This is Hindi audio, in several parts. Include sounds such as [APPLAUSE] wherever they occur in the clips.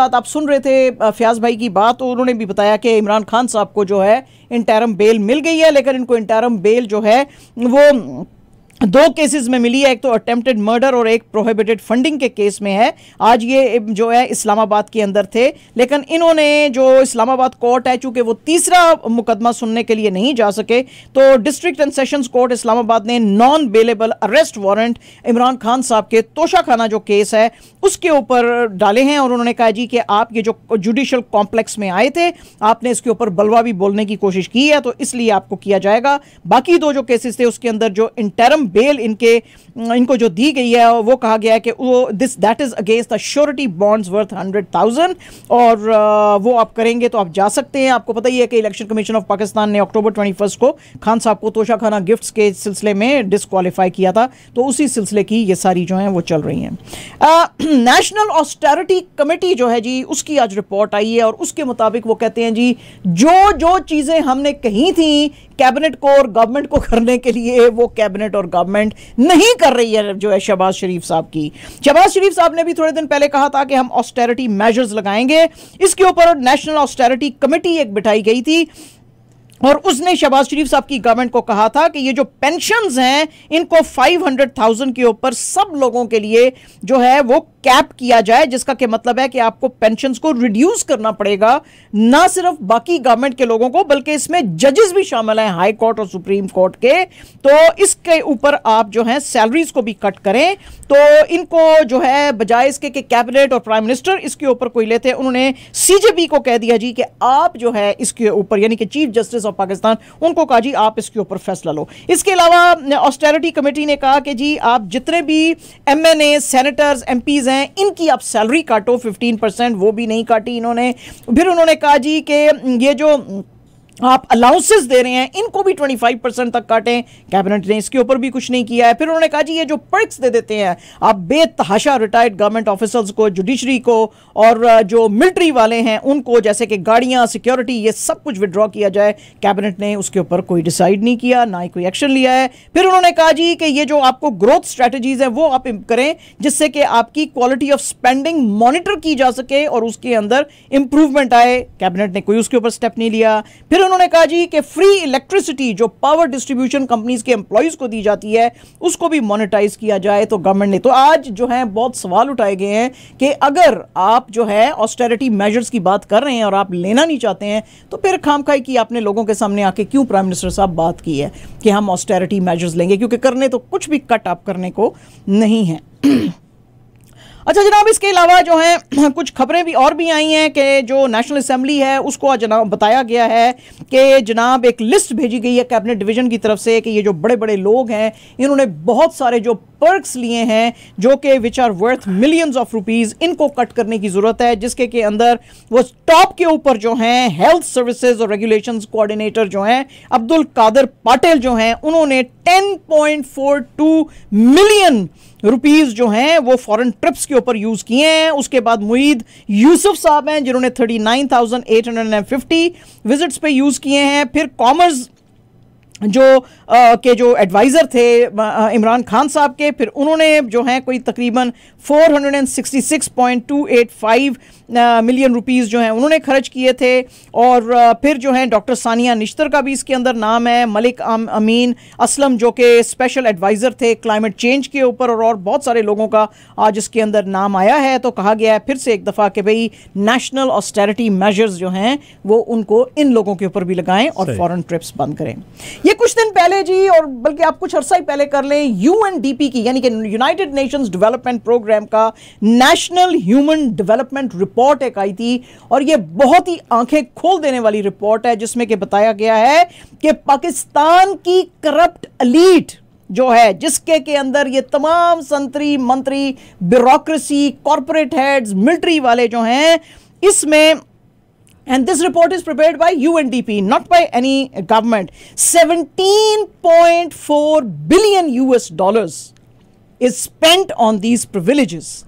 साथ आप सुन रहे थे फयाज भाई की बात उन्होंने भी बताया कि इमरान खान साहब को जो है इंटरम बेल मिल गई है लेकिन इनको इंटरम बेल जो है वो दो केसेस में मिली है एक तो अटेम्प्टेड मर्डर और एक प्रोहिबिटेड फंडिंग के केस में है आज ये जो है इस्लामाबाद के अंदर थे लेकिन इन्होंने जो इस्लामाबाद कोर्ट है चूंकि वो तीसरा मुकदमा सुनने के लिए नहीं जा सके तो district and sessions court Islamabad ने non bailable arrest warrant Imran Khan साहब के तोशाखाना जो केस है उसके ऊपर डाले हैं और उन्होंने कहा जी कि आप ये जो जुडिशल कॉम्प्लेक्स में आए थे आपने इसके ऊपर बलवा भी बोलने की कोशिश की है तो इसलिए आपको किया जाएगा बाकी दो जो केसेस थे उसके अंदर जो इंटरम बेल इनके इनको जो दी गई है वो कहा गया है कि वो this that is against the surety bonds worth hundred thousand और वो आप करेंगे तो आप जा सकते हैं आपको पता ही है कि इलेक्शन कमीशन ऑफ पाकिस्तान ने अक्टूबर ट्वेंटी फर्स्ट को खान साहब को तोशा खाना गिफ्ट्स के सिलसिले में डिसक्वालीफाई किया था तो उसी सिलसिले की ये सारी जो हैं वो चल रही हैं नेशनल ऑस्टेरिटी कमेटी जो है जी उसकी आज रिपोर्ट आई है और उसके मुताबिक वो कहते हैं जी जो जो चीज़ें हमने कही थी कैबिनेट को और गवर्नमेंट को करने के लिए वो कैबिनेट और गवर्नमेंट नहीं कर रही है जो है शहबाज शरीफ साहब की शहबाज शरीफ साहब ने भी थोड़े दिन पहले कहा था कि हम ऑस्टेरिटी मेजर्स लगाएंगे इसके ऊपर नेशनल ऑस्टेरिटी कमेटी एक बिठाई गई थी और उसने शहबाज शरीफ साहब की गवर्नमेंट को कहा था कि ये जो पेंशन हैं इनको 500,000 के ऊपर सब लोगों के लिए जो है वो कैप किया जाए जिसका के मतलब है कि आपको पेंशन को रिड्यूस करना पड़ेगा ना सिर्फ बाकी गवर्नमेंट के लोगों को बल्कि इसमें जजेस भी शामिल हैं हाई कोर्ट और सुप्रीम कोर्ट के तो इसके ऊपर आप जो है सैलरीज को भी कट करें तो इनको जो है बजाय इसके कि कैबिनेट और प्राइम मिनिस्टर इसके ऊपर कोई लेते उन्होंने सीजेपी को कह दिया जी कि आप जो है इसके ऊपर यानी कि चीफ जस्टिस ऑफ पाकिस्तान उनको कहा जी आप इसके ऊपर फैसला लो इसके अलावा ऑस्टेरिटी कमेटी ने कहा कि जी आप जितने भी M N A senators MPs हैं हैं इनकी आप सैलरी काटो फिफ्टीन परसेंट वो भी नहीं काटी इन्होंने फिर उन्होंने कहा जी कि ये जो आप अलाउंसेस दे रहे हैं इनको भी 25 परसेंट तक काटें कैबिनेट ने इसके ऊपर भी कुछ नहीं किया है फिर उन्होंने कहा जी ये जो पर्क्स दे देते हैं आप बेतहाशा रिटायर्ड गवर्नमेंट ऑफिसर्स को जुडिशरी को और जो मिलिट्री वाले हैं उनको जैसे कि गाड़ियां सिक्योरिटी ये सब कुछ विड्रॉ किया जाए कैबिनेट ने उसके ऊपर कोई डिसाइड नहीं किया ना ही कोई एक्शन लिया है फिर उन्होंने कहा जी कि ये जो आपको ग्रोथ स्ट्रैटेजीज है वो आप करें जिससे कि आपकी क्वालिटी ऑफ स्पेंडिंग मॉनिटर की जा सके और उसके अंदर इंप्रूवमेंट आए कैबिनेट ने कोई उसके ऊपर स्टेप नहीं लिया फिर उन्होंने कहा जी कि फ्री इलेक्ट्रिसिटी जो पावर डिस्ट्रीब्यूशन कंपनीज के एम्प्लॉयज़ को दी जाती है उसको भी मोनिटाइज किया जाए तो गवर्नमेंट ने तो आज जो है बहुत सवाल उठाए गए हैं कि अगर आप जो है ऑस्टेरिटी मेजर्स की बात कर रहे हैं और आप लेना नहीं चाहते हैं तो फिर खाम की आपने लोगों के सामने आके क्यों प्राइम मिनिस्टर साहब बात की है कि हम ऑस्टेरिटी मेजर्स लेंगे क्योंकि करने तो कुछ भी कट आप करने को नहीं है [CLEARS THROAT] अच्छा जनाब इसके अलावा जो है [CLEARS THROAT] कुछ खबरें भी और भी आई हैं कि जो नेशनल असम्बली है उसको जनाब बताया गया है कि जनाब एक लिस्ट भेजी गई है कैबिनेट डिवीजन की तरफ से कि ये जो बड़े बड़े लोग हैं इन्होंने बहुत सारे जो पर्क्स लिए हैं जो कि which are worth millions of rupees इनको कट करने की ज़रूरत है जिसके के अंदर वो टॉप के ऊपर जो हैं हेल्थ सर्विसेज और रेगुलेशन कोऑर्डिनेटर जो हैं अब्दुल कादर पाटिल जो हैं उन्होंने 10.42 मिलियन रुपीस जो हैं वो फॉरेन ट्रिप्स के ऊपर यूज किए हैं उसके बाद मुईद यूसुफ साहब हैं जिन्होंने 39,850 विजिट्स पे यूज किए हैं फिर कॉमर्स जो आ, के जो एडवाइज़र थे इमरान खान साहब के फिर उन्होंने जो हैं कोई तकरीबन 466.285 मिलियन रुपीस जो हैं उन्होंने खर्च किए थे और आ, फिर जो हैं डॉक्टर सानिया निश्तर का भी इसके अंदर नाम है मलिक आम, अमीन असलम जो के स्पेशल एडवाइज़र थे क्लाइमेट चेंज के ऊपर और, और बहुत सारे लोगों का आज इसके अंदर नाम आया है तो कहा गया है फिर से एक दफ़ा कि भाई नेशनल ऑस्टेरिटी मेजर्स जो हैं वो उनको इन लोगों के ऊपर भी लगाएँ और फॉरन ट्रिप्स बंद करें ये कुछ दिन पहले जी और बल्कि आप कुछ अरसा ही पहले कर लें यूएनडीपी की यानी कि यूनाइटेड नेशंस डेवलपमेंट प्रोग्राम का नेशनल ह्यूमन डेवलपमेंट रिपोर्ट एक आई थी और ये बहुत ही आंखें खोल देने वाली रिपोर्ट है जिसमें कि बताया गया है कि पाकिस्तान की करप्ट अलीट जो है जिसके के अंदर ये तमाम संतरी मंत्री ब्यूरोक्रेसी कॉरपोरेट हेड्स मिलिट्री वाले जो हैं इसमें and this report is prepared by UNDP, not by any government, 17.4 billion US dollars is spent on these privileges.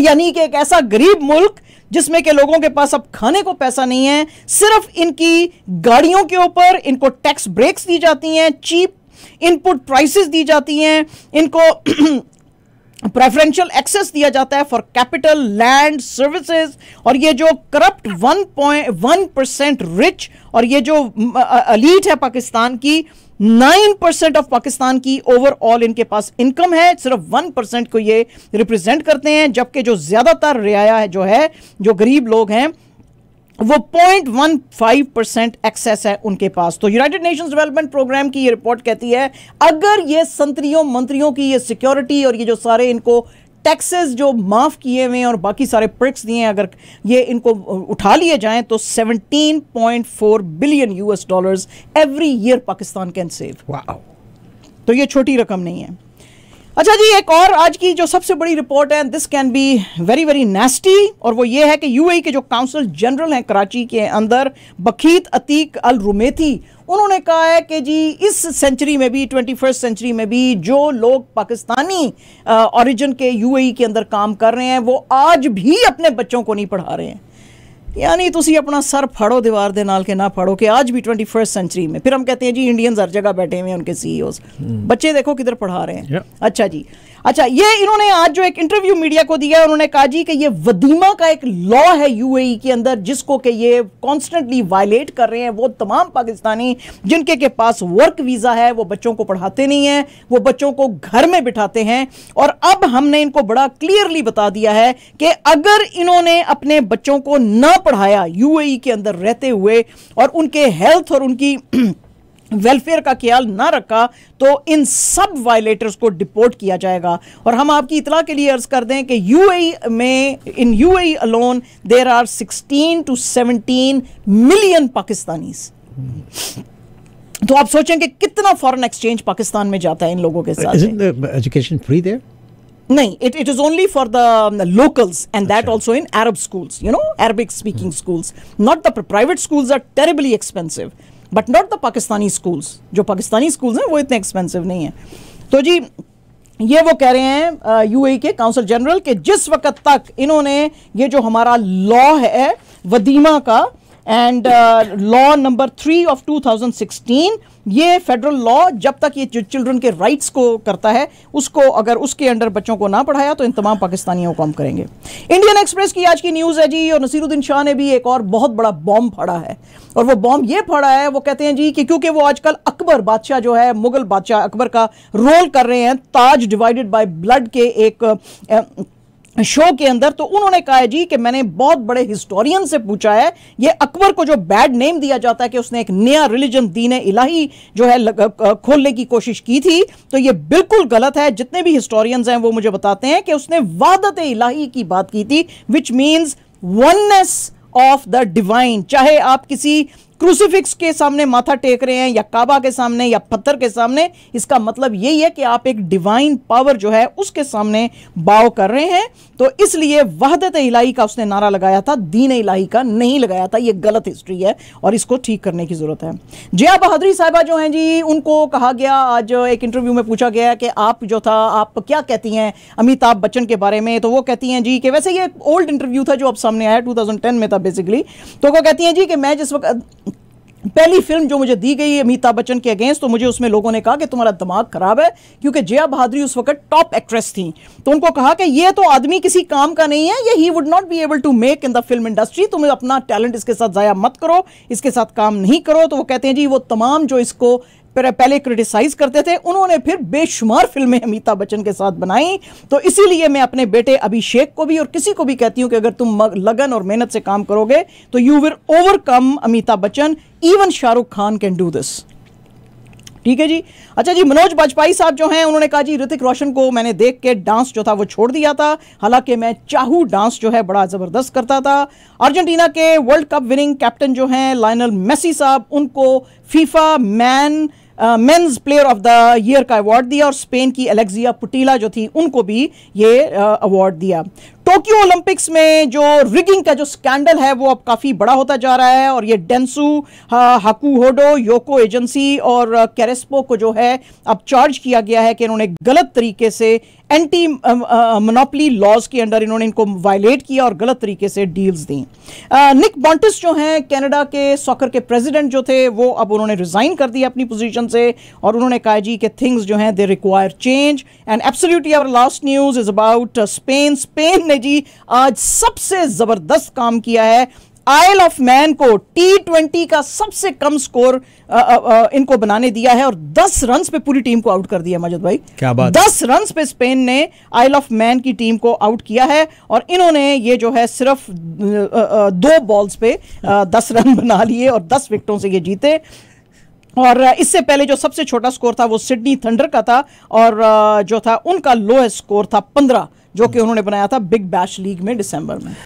यानी कि एक ऐसा गरीब मुल्क जिसमें के लोगों के पास अब खाने को पैसा नहीं है सिर्फ इनकी गाड़ियों के ऊपर इनको टैक्स ब्रेक्स दी जाती हैं चीप इनपुट प्राइसेस दी जाती हैं इनको प्रेफरेंशियल एक्सेस दिया जाता है फॉर कैपिटल लैंड सर्विसेज और ये जो करप्ट वन परसेंट रिच और ये जो mm, अलीट है पाकिस्तान की नाइन परसेंट ऑफ पाकिस्तान की ओवरऑल इनके पास इनकम है सिर्फ वन परसेंट को ये रिप्रेजेंट करते हैं जबकि जो ज्यादातर रियाया है जो है जो गरीब लोग हैं वो point one five percent access है उनके पास तो यूनाइटेड नेशंस डेवलपमेंट प्रोग्राम की ये रिपोर्ट कहती है अगर ये संतरियों मंत्रियों की ये सिक्योरिटी और ये जो सारे इनको टैक्सेस जो माफ़ किए हुए हैं और बाकी सारे प्रिक्स दिए हैं अगर ये इनको उठा लिए जाएं तो 17.4 billion US dollars every year Pakistan can save तो ये छोटी रकम नहीं है अच्छा जी एक और आज की जो सबसे बड़ी रिपोर्ट है this can be very very nasty और वो ये है कि यूएई e के जो काउंसल जनरल हैं कराची के अंदर बखीत अतीक अल रुमेथी उन्होंने कहा है कि जी इस सेंचुरी में भी ट्वेंटी फर्स्ट सेंचुरी में भी जो लोग पाकिस्तानी ओरिजिन के यूएई e के अंदर काम कर रहे हैं वो आज भी अपने बच्चों को नहीं पढ़ा रहे हैं ਯਾਨੀ ਤੁਸੀਂ ਆਪਣਾ ਸਰ ਫੜੋ ਦੀਵਾਰ ਦੇ ਨਾਲ ਕੇ ਨਾ ਫੜੋ ਕਿ ਅੱਜ ਵੀ 21st ਸੈਂਚਰੀ ਮੇ ਫਿਰ ਹਮ ਕਹਤੇ ਹੈ ਜੀ ਇੰਡੀਅਨਸ ਹਰ ਜਗ੍ਹਾ ਬੈਠੇ ਹੋਏ ਹਨ ਕੇ ਸੀਈਓਸ ਬੱਚੇ ਦੇਖੋ ਕਿਧਰ ਪੜਾ ਰਹੇ ਹੈ ਅੱਛਾ ਜੀ अच्छा ये इन्होंने आज जो एक इंटरव्यू मीडिया को दिया उन्होंने कहा जी कि ये वदीमा का एक लॉ है यूएई e के अंदर जिसको कि ये कॉन्स्टेंटली वायलेट कर रहे हैं वो तमाम पाकिस्तानी जिनके के पास वर्क वीज़ा है वो बच्चों को पढ़ाते नहीं हैं वो बच्चों को घर में बिठाते हैं और अब हमने इनको बड़ा क्लियरली बता दिया है कि अगर इन्होंने अपने बच्चों को ना पढ़ाया यू e के अंदर रहते हुए और उनके हेल्थ और उनकी [CLEARS THROAT] वेलफेयर का ख्याल ना रखा तो इन सब वायलेटर्स को डिपोर्ट किया जाएगा और हम आपकी इतला के लिए अर्ज कर दें कि यूएई e में in UAE alone there are 16 to 17 million Pakistani तो आप सोचें कि कितना फॉरेन एक्सचेंज पाकिस्तान में जाता है इन लोगों के साथ एजुकेशन फ्री देर नहीं it it is only for the locals and that also in Arab schools you know Arabic speaking schools not the private schools are terribly expensive but not the Pakistani schools जो पाकिस्तानी स्कूल्स हैं वो इतने एक्सपेंसिव नहीं है तो जी ये वो कह रहे हैं यूएई e के काउंसिल जनरल के जिस वक्त तक इन्होंने ये जो हमारा लॉ है वदीमा का and law number three of 2016 ये फेडरल लॉ जब तक ये चिल्ड्रन के राइट्स को करता है उसको अगर उसके अंडर बच्चों को ना पढ़ाया तो इन तमाम पाकिस्तानियों को हम करेंगे इंडियन एक्सप्रेस की आज की न्यूज़ है जी और नसीरुद्दीन शाह ने भी एक और बहुत बड़ा बॉम्ब फाड़ा है और वो बॉम्ब ये फाड़ा है वो कहते हैं जी कि क्योंकि वो आजकल अकबर बादशाह जो है मुगल बादशाह अकबर का रोल कर रहे हैं ताज डिवाइडेड बाई ब्लड के एक, एक शो के अंदर तो उन्होंने कहा है जी कि मैंने बहुत बड़े हिस्टोरियन से पूछा है ये अकबर को जो बैड नेम दिया जाता है कि उसने एक नया रिलीजन दीन इलाही जो है खोलने की कोशिश की थी तो ये बिल्कुल गलत है जितने भी हिस्टोरियंस हैं वो मुझे बताते हैं कि उसने वादत इलाही की बात की थी which means oneness of the divine चाहे आप किसी क्रूसिफिक्स के सामने माथा टेक रहे हैं या काबा के सामने या पत्थर के सामने इसका मतलब यही है कि आप एक डिवाइन पावर जो है उसके सामने बाव कर रहे हैं तो इसलिए वहदत इलाही का उसने नारा लगाया था दीन इलाही का नहीं लगाया था ये गलत हिस्ट्री है और इसको ठीक करने की ज़रूरत है जिया बहादुरी साहिबा जो हैं जी उनको कहा गया आज एक इंटरव्यू में पूछा गया कि आप जो था आप क्या कहती हैं अमिताभ बच्चन के बारे में तो वो कहती हैं जी कि वैसे ये ओल्ड इंटरव्यू था जो अब सामने आया टू में था बेसिकली तो वो कहती हैं जी कि मैं जिस वक्त पहली फिल्म जो मुझे दी गई है अमिताभ बच्चन के अगेंस्ट तो मुझे उसमें लोगों ने कहा कि तुम्हारा दिमाग खराब है क्योंकि जया बहादरी उस वक्त टॉप एक्ट्रेस थी तो उनको कहा कि ये तो आदमी किसी काम का नहीं है ये he would not be able to make in the film industry तुम अपना टैलेंट इसके साथ ज़ाया मत करो इसके साथ काम नहीं करो तो वो कहते हैं जी वो तमाम जो इसको पहले क्रिटिसाइज करते थे उन्होंने फिर बेशुमार फिल्में अमिताभ बच्चन के साथ बनाई तो इसीलिए मैं अपने बेटे अभिषेक को भी और किसी को भी कहती हूँ कि अगर तुम लगन और मेहनत से काम करोगे तो you will overcome Amitabh Bachchan even Shahrukh Khan can do this ठीक है जी अच्छा जी मनोज बाजपाई साहब जो हैं उन्होंने कहा जी ऋतिक रोशन को मैंने देख के डांस जो था वो छोड़ दिया था हालांकि मैं चाहू डांस जो है बड़ा ज़बरदस्त करता था अर्जेंटीना के वर्ल्ड कप विनिंग कैप्टन जो हैं लाइनल मेसी साहब उनको FIFA man men's player of the year का अवार्ड दिया और स्पेन की एलेक्सिया पुटीला जो थी उनको भी ये अवार्ड दिया टोक्यो ओलंपिक्स में जो रिगिंग का जो स्कैंडल है वो अब काफ़ी बड़ा होता जा रहा है और ये डेंसू हकूहोडो योको एजेंसी और कैरेस्पो को जो है अब चार्ज किया गया है कि इन्होंने गलत तरीके से एंटी मोनोपली लॉज के अंडर इन्होंने इनको वायलेट किया और गलत तरीके से डील्स दी निक बॉन्टिस जो हैं कनाडा के सॉकर के प्रेसिडेंट जो थे वो अब उन्होंने रिजाइन कर दिया अपनी पोजीशन से और उन्होंने कहा जी कि थिंग्स जो हैं they require change and absolutely our last news is about Spain Spain ने ने जी आज सबसे जबरदस्त काम किया है आयल ऑफ मैन को टी का सबसे कम स्कोर आ, आ, आ, इनको बनाने दिया है और 10 रन पे पूरी टीम को आउट कर दिया मजद भाई क्या बात दस रन पे स्पेन ने आयल ऑफ मैन की टीम को आउट किया है और इन्होंने ये जो है सिर्फ दो बॉल्स पे 10 रन [LAUGHS] बना लिए और 10 विकेटों से ये जीते और इससे पहले जो सबसे छोटा स्कोर था वो सिडनी थंडर का था और जो था उनका लोएस्ट स्कोर था पंद्रह जो कि उन्होंने बनाया था बिग बैश लीग में दिसंबर में